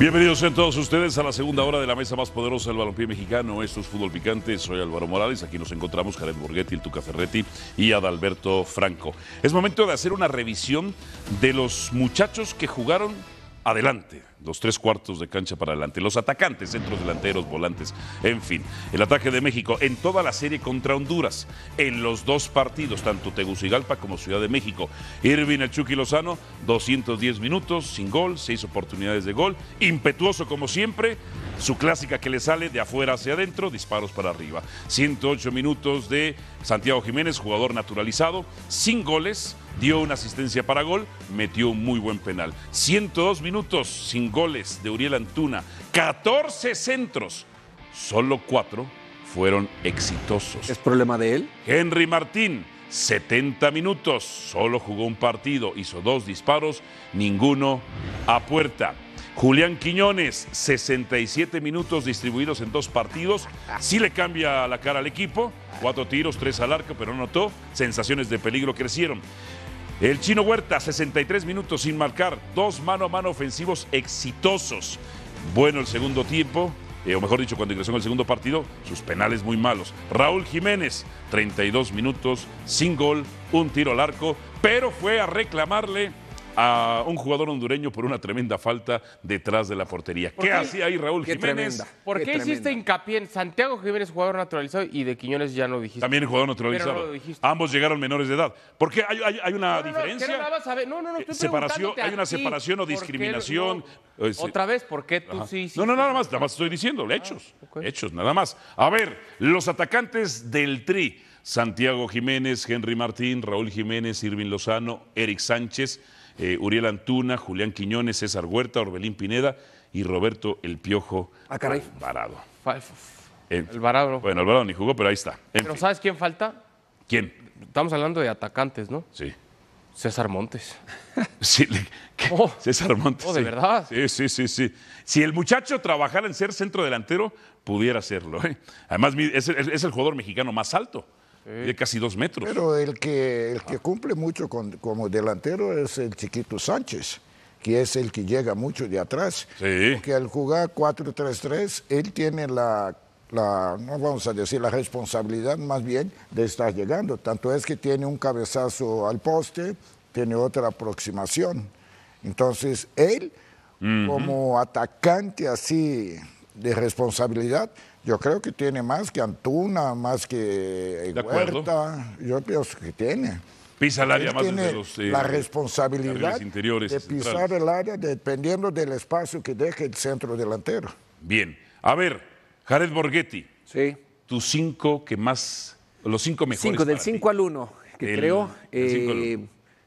Bienvenidos a todos ustedes a la segunda hora de la mesa más poderosa del balompié mexicano. Estos es Fútbol Picante, soy Álvaro Morales, aquí nos encontramos Jared Borghetti, el Tuca Ferretti y Adalberto Franco. Es momento de hacer una revisión de los muchachos que jugaron adelante, los tres cuartos de cancha para adelante, los atacantes, centros delanteros, volantes, en fin, el ataque de México en toda la serie contra Honduras, en los dos partidos, tanto Tegucigalpa como Ciudad de México. Irving El Chucky Lozano, 210 minutos, sin gol, seis oportunidades de gol, impetuoso como siempre, su clásica que le sale de afuera hacia adentro, disparos para arriba. 108 minutos de Santiago Jiménez, jugador naturalizado, sin goles dio una asistencia para gol, metió un muy buen penal. 102 minutos sin goles de Uriel Antuna, 14 centros, solo 4 fueron exitosos. ¿Es problema de él? Henry Martín, 70 minutos, solo jugó un partido, hizo dos disparos, ninguno a puerta. Julián Quiñones, 67 minutos distribuidos en dos partidos. Sí le cambia la cara al equipo. Cuatro tiros, tres al arco, pero no notó. Sensaciones de peligro crecieron. El chino Huerta, 63 minutos sin marcar, dos mano a mano ofensivos exitosos. Bueno el segundo tiempo, eh, o mejor dicho, cuando ingresó en el segundo partido, sus penales muy malos. Raúl Jiménez, 32 minutos sin gol, un tiro al arco, pero fue a reclamarle a un jugador hondureño por una tremenda falta detrás de la portería. ¿Qué, hacía ahí Raúl Jiménez? ¿Por qué, hiciste hincapié en Santiago Jiménez, jugador naturalizado, y de Quiñones ya no dijiste? También jugador naturalizado. Ambos llegaron menores de edad. ¿Por qué hay, hay, una no, diferencia? No, no, no, estoy eh, separación, Hay una separación o discriminación. Eh, Otra vez, ¿por qué tú sí? No, no, nada más, nada más estoy diciendo, ah, hechos, hechos, nada más. A ver, los atacantes del Tri. Santiago Jiménez, Henry Martín, Raúl Jiménez, Irving Lozano, Eric Sánchez. Eh, Uriel Antuna, Julián Quiñones, César Huerta, Orbelín Pineda y Roberto El Piojo ah, caray. Alvarado. Eh, bueno, el Bueno, ni jugó, pero ahí está. pero ¿sabes quién falta? ¿Quién? Estamos hablando de atacantes, ¿no? Sí. César Montes. Sí, oh. César Montes. Oh, de verdad. Sí, sí, sí, sí. Si el muchacho trabajara en ser centro delantero, pudiera hacerlo. ¿eh? Además, es el jugador mexicano más alto. De casi dos metros. Pero el que, el que cumple mucho como delantero es el chiquito Sánchez, que es el que llega mucho de atrás. Sí. Porque al jugar 4-3-3, él tiene la la, no vamos a decir la responsabilidad más bien de estar llegando. Tanto es que tiene un cabezazo al poste, tiene otra aproximación. Entonces, él, como atacante así de responsabilidad, yo creo que tiene más que Antuna, más que Huerta. Yo pienso que tiene. Pisa el área más o menos los, eh, la responsabilidad de pisar el área dependiendo del espacio que deje el centro delantero. Bien. A ver, Jared Borghetti. Sí. Tus cinco que más, los cinco mejores. Cinco, del cinco al uno, que creo. Eh,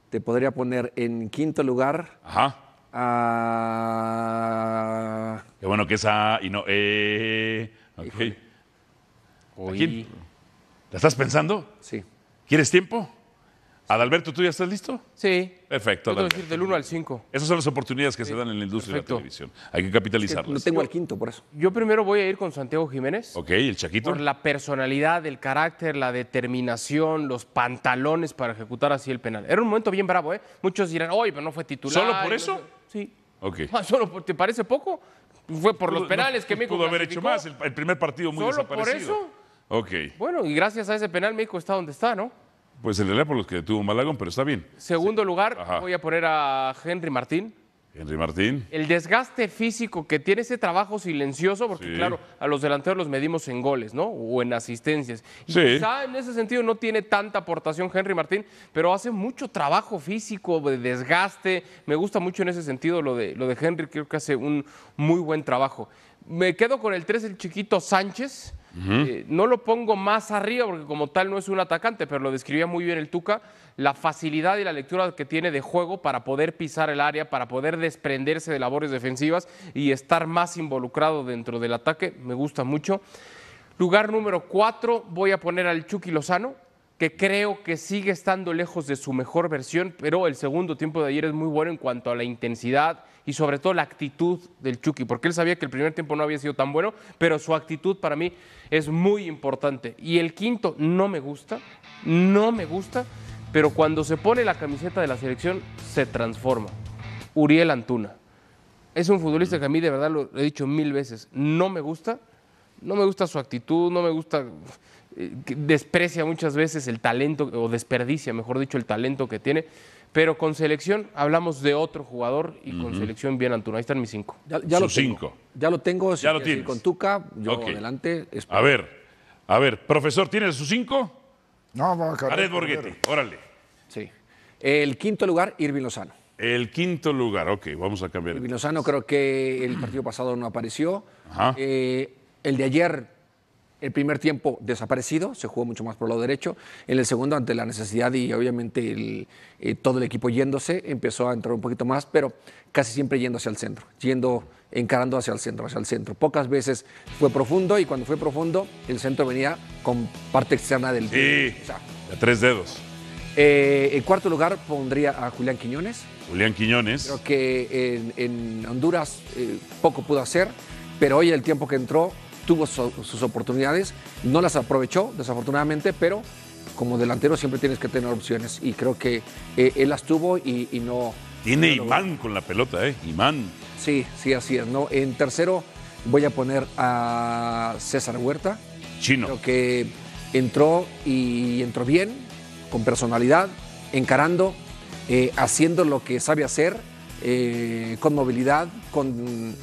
te podría poner en quinto lugar. Ajá. A... Qué bueno que esa y no. Eh... Okay. ¿La estás pensando? Sí. ¿Quieres tiempo? Adalberto, ¿tú ya estás listo? Sí. Perfecto. Puedo decir del 1 al 5. Esas son las oportunidades que se dan en la industria de la televisión. Hay que capitalizarlas. No tengo al quinto, por eso. Yo primero voy a ir con Santiago Jiménez. Ok, el Chaquito. Por la personalidad, el carácter, la determinación, los pantalones para ejecutar así el penal. Era un momento bien bravo, ¿eh? Muchos dirán, oye, pero no fue titular. ¿Solo por eso? Sí. Ok. ¿Solo por, ¿Te parece poco? Fue por los penales que México. Pudo haber hecho más. El, primer partido muy ¿Solo desaparecido. ¿Por eso? Ok. Bueno, y gracias a ese penal México está donde está, ¿no? Pues el de por los que detuvo Malagón, pero está bien. Segundo lugar, voy a poner a Henry Martín. Henry Martín. El desgaste físico que tiene ese trabajo silencioso, porque claro, a los delanteros los medimos en goles, ¿no? O en asistencias. quizá en ese sentido no tiene tanta aportación Henry Martín, pero hace mucho trabajo físico de desgaste. Me gusta mucho en ese sentido lo de, lo de Henry, creo que hace un muy buen trabajo. Me quedo con el 3, el chiquito Sánchez eh, no lo pongo más arriba porque como tal no es un atacante, pero lo describía muy bien el Tuca, la facilidad y la lectura que tiene de juego para poder pisar el área, para poder desprenderse de labores defensivas y estar más involucrado dentro del ataque, me gusta mucho. Lugar número cuatro, voy a poner al Chucky Lozano, que creo que sigue estando lejos de su mejor versión, pero el segundo tiempo de ayer es muy bueno en cuanto a la intensidad y sobre todo la actitud del Chucky, porque él sabía que el primer tiempo no había sido tan bueno, pero su actitud para mí es muy importante. Y el quinto no me gusta, no me gusta, pero cuando se pone la camiseta de la selección se transforma. Uriel Antuna. Es un futbolista que a mí de verdad lo he dicho mil veces, no me gusta, no me gusta su actitud, no me gusta eh, desprecia muchas veces el talento, o desperdicia, mejor dicho, el talento que tiene. Pero con selección hablamos de otro jugador y con selección bien Antuna. Ahí están mis cinco. Ya, lo tengo. Ya lo tengo. Ya lo tienes. con Tuca, yo adelante. A ver, a ver, profesor, ¿tienes sus cinco? No, a cambiar. a Borghetti, órale. Sí. El quinto lugar, Irvin Lozano. El quinto lugar, ok, vamos a cambiar. Irvin Lozano creo que el partido pasado no apareció. Eh, el de ayer el primer tiempo desaparecido, se jugó mucho más por el lado derecho. En el segundo, ante la necesidad y obviamente eh, todo el equipo yéndose, empezó a entrar un poquito más, pero casi siempre yendo hacia el centro, yendo encarando hacia el centro, hacia el centro. Pocas veces fue profundo y cuando fue profundo, el centro venía con parte externa del... Sí, tres dedos. Eh, en cuarto lugar pondría a Julián Quiñones. Julián Quiñones. Creo que en, Honduras eh, poco pudo hacer, pero hoy el tiempo que entró tuvo sus oportunidades, no las aprovechó desafortunadamente, pero como delantero siempre tienes que tener opciones y creo que eh, él las tuvo y, no... Tiene imán con la pelota, ¿eh? Imán. Sí, sí, así es. ¿no? En tercero voy a poner a César Huerta. Chino. Creo que entró y entró bien, con personalidad, encarando, eh, haciendo lo que sabe hacer, eh, con movilidad, con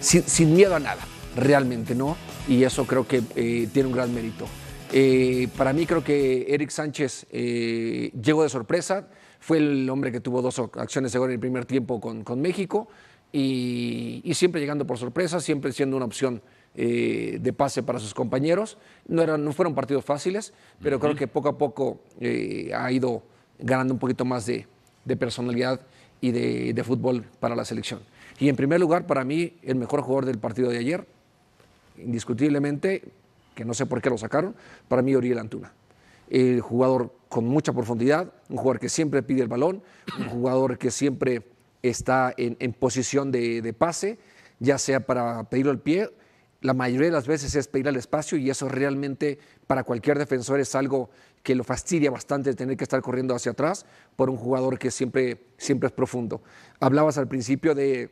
sin, miedo a nada, realmente, ¿no? Y eso creo que eh, tiene un gran mérito. Eh, para mí creo que Eric Sánchez eh, llegó de sorpresa, fue el hombre que tuvo dos acciones de en el primer tiempo con, México y, siempre llegando por sorpresa, siempre siendo una opción de pase para sus compañeros. No, eran, no fueron partidos fáciles, pero creo que poco a poco ha ido ganando un poquito más de, personalidad y de fútbol para la selección. Y en primer lugar, para mí, el mejor jugador del partido de ayer, indiscutiblemente, que no sé por qué lo sacaron, para mí Oriel Antuna. El jugador con mucha profundidad, un jugador que siempre pide el balón, un jugador que siempre está en, posición de, pase, ya sea para pedirlo al pie, la mayoría de las veces es pedir al espacio y eso realmente para cualquier defensor es algo que lo fastidia bastante tener que estar corriendo hacia atrás por un jugador que siempre, siempre es profundo. Hablabas al principio de,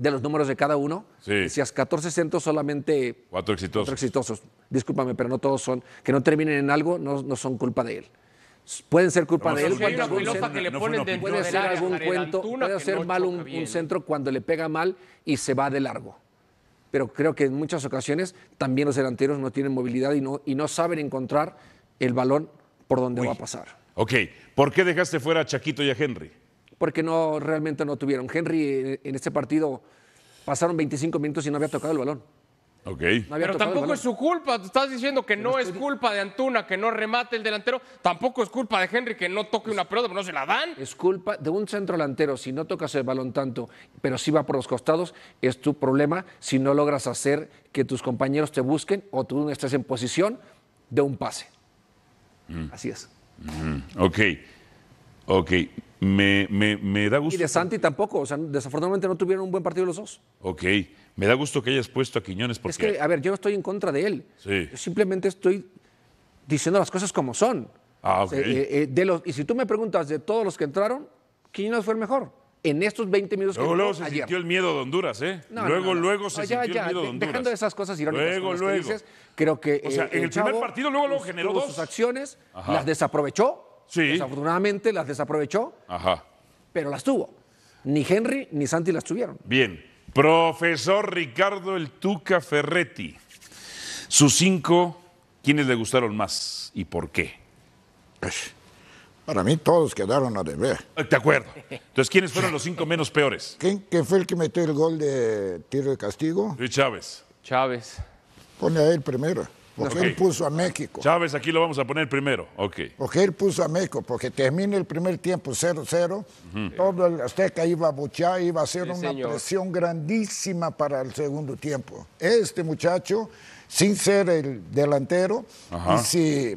de los números de cada uno. si Decías 14 centros, solamente cuatro exitosos. Cuatro exitosos. Discúlpame, pero no todos son. Que no terminen en algo no, no son culpa de él. Pueden ser culpa de él. puede ser puede hacer mal un, centro cuando le pega mal y se va de largo. Pero creo que en muchas ocasiones también los delanteros no tienen movilidad y no, y no saben encontrar el balón por donde va a pasar. Ok, ¿por qué dejaste fuera a Chaquito y a Henry? porque no, realmente no tuvieron. Henry eh, en este partido pasaron 25 minutos y no había tocado el balón. Ok. pero tampoco es su culpa. estás diciendo que no es culpa de Antuna que no remate el delantero. Tampoco es culpa de Henry que no toque una pelota, pero no se la dan. Es culpa de un centro delantero. Si no tocas el balón tanto, pero si va por los costados, es tu problema si no logras hacer que tus compañeros te busquen o tú no estés en posición de un pase. Mm. Así es. Mm. Ok. Ok. Me, da gusto. Y de Santi tampoco, o sea, desafortunadamente no tuvieron un buen partido los dos. Ok, me da gusto que hayas puesto a Quiñones porque... Es que, a ver, yo no estoy en contra de él. Sí. simplemente estoy diciendo las cosas como son. Ah, ok. Eh, eh, eh, de los, y si tú me preguntas de todos los que entraron, Quiñones fue el mejor en estos 20 minutos luego, que luego se sintió el miedo de Honduras, ¿eh? luego, luego se sintió el miedo Dejando esas cosas irónicas luego, luego. Que dices, creo que. O sea, en el, primer partido, luego, luego generó dos. Sus acciones las desaprovechó Sí. Desafortunadamente las desaprovechó, Ajá. pero las tuvo. Ni Henry ni Santi las tuvieron. Bien. Profesor Ricardo El Tuca Ferretti. Sus cinco, ¿quiénes le gustaron más y por qué? Pues, para mí todos quedaron a deber. Eh, de acuerdo. Entonces, ¿quiénes fueron los cinco menos peores? ¿Quién, fue el que metió el gol de tiro de castigo? Chávez. Chávez. Pone a él primero. Porque él puso a México. Chávez, aquí lo vamos a poner primero. Okay. Porque él puso a México, porque termina el primer tiempo 0-0. Todo el Azteca iba a buchar, iba a hacer una presión grandísima para el segundo tiempo. Este muchacho, sin ser el delantero, y si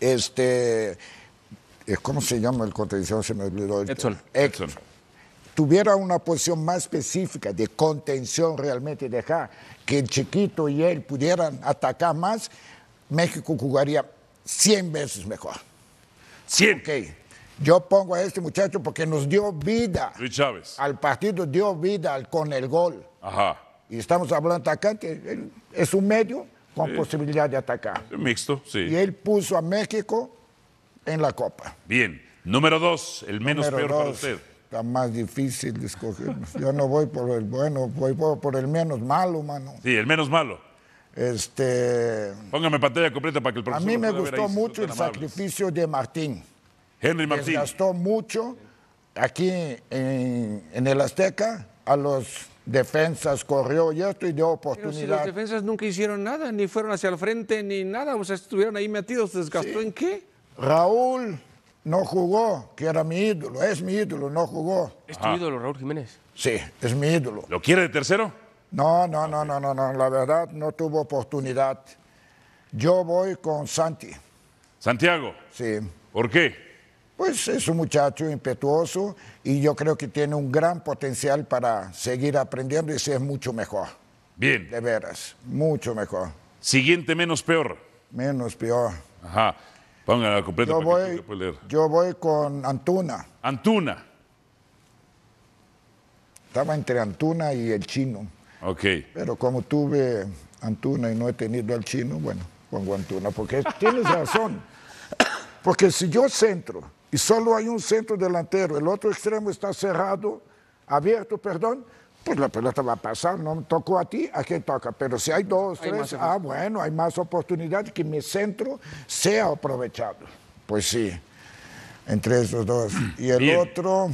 este. Eh, ¿Cómo se llama el contención? Se me olvidó. El... Edson tuviera una posición más específica de contención realmente, dejar que el chiquito y él pudieran atacar más, México jugaría 100 veces mejor. 100. Yo pongo a este muchacho porque nos dio vida. Luis Chávez. Al partido dio vida con el gol. Ajá. Y estamos hablando de que es un medio con posibilidad de atacar. Mixto, sí. Y él puso a México en la Copa. Bien. Número dos, el menos peor para usted. Está más difícil de escoger. Yo no voy por el bueno, voy por el menos malo, mano. Sí, el menos malo. Este. Póngame pantalla completa para que el profesor. A mí me gustó mucho el sacrificio de Martín. Henry Martín. Gastó mucho aquí en, en, el Azteca a los defensas corrió y esto y dio oportunidad. Pero los defensas nunca hicieron nada, ni fueron hacia el frente ni nada, o sea, estuvieron ahí metidos, ¿desgastó en qué? Raúl no jugó, que era mi ídolo, es mi ídolo, no jugó. ¿Es tu ídolo, Raúl Jiménez? Sí, es mi ídolo. ¿Lo quiere de tercero? No, no, no, no, no, no, la verdad no tuvo oportunidad. Yo voy con Santi. ¿Santiago? Sí. ¿Por qué? Pues es un muchacho impetuoso y yo creo que tiene un gran potencial para seguir aprendiendo y ser mucho mejor. Bien. De veras, mucho mejor. Siguiente menos peor. Menos peor. Ajá. Pongan completa yo voy, Yo voy con Antuna. Antuna. Estaba entre Antuna y el chino. Ok. Pero como tuve Antuna y no he tenido al chino, bueno, pongo Antuna, porque tienes razón. Porque si yo centro y solo hay un centro delantero, el otro extremo está cerrado, abierto, perdón, pues la pelota va a pasar, no tocó a ti, ¿a qué toca? Pero si hay dos, tres, ah, bueno, hay más oportunidad que mi centro sea aprovechado. Pues sí, entre esos dos. Y el otro...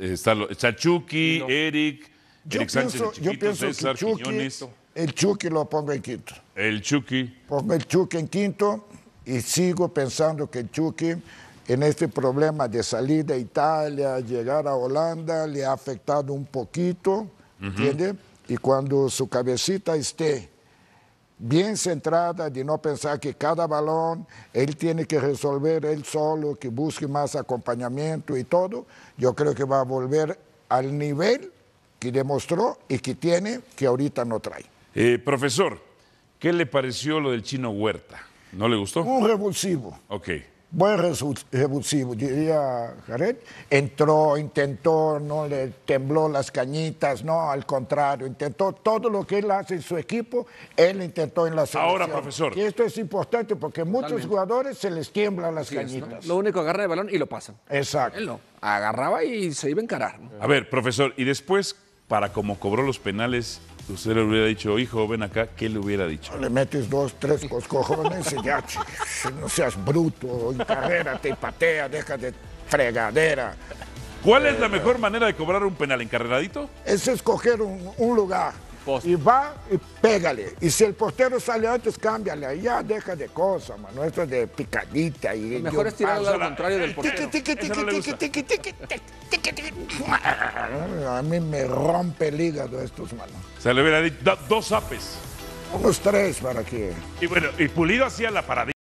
Eh, está Chucky, Eric, yo pienso, yo pienso que el Chucky lo pongo en quinto. El Chucky. Pongo el Chucky en quinto y sigo pensando que el Chucky en este problema de salir de Italia, llegar a Holanda, le ha afectado un poquito ¿entiende? Y cuando su cabecita esté bien centrada, de no pensar que cada balón él tiene que resolver él solo, que busque más acompañamiento y todo, yo creo que va a volver al nivel que demostró y que tiene, que ahorita no trae. Eh, profesor, ¿qué le pareció lo del chino Huerta? ¿No le gustó? Un revulsivo. Ok buen revulsivo, diría Jared. Entró, intentó, no le tembló las cañitas, no, al contrario, intentó todo lo que él hace en su equipo, él intentó en la selección. Ahora, profesor. Y esto es importante porque a muchos jugadores se les tiemblan las cañitas. Lo único, agarra el balón y lo pasan. Exacto. Él no, agarraba y se iba a encarar. A ver, profesor, y después, para cómo cobró los penales, usted le hubiera dicho, hijo, ven acá, ¿qué le hubiera dicho? Le metes dos, tres coscojones y ya, no seas bruto, encarrérate y patea, deja de fregadera. ¿Cuál es la eh, mejor manera de cobrar un penal encarreradito? Es escoger un lugar. Y va y pégale. Y si el portero sale antes, pues cámbiale. Ya deja de cosas, mano. Esto es de picadita. Y mejor es al contrario del portero. A mí me rompe el hígado estos, mano. Se le hubiera dicho dos apes. Unos tres para que. Y bueno, y Pulido hacía la paradita.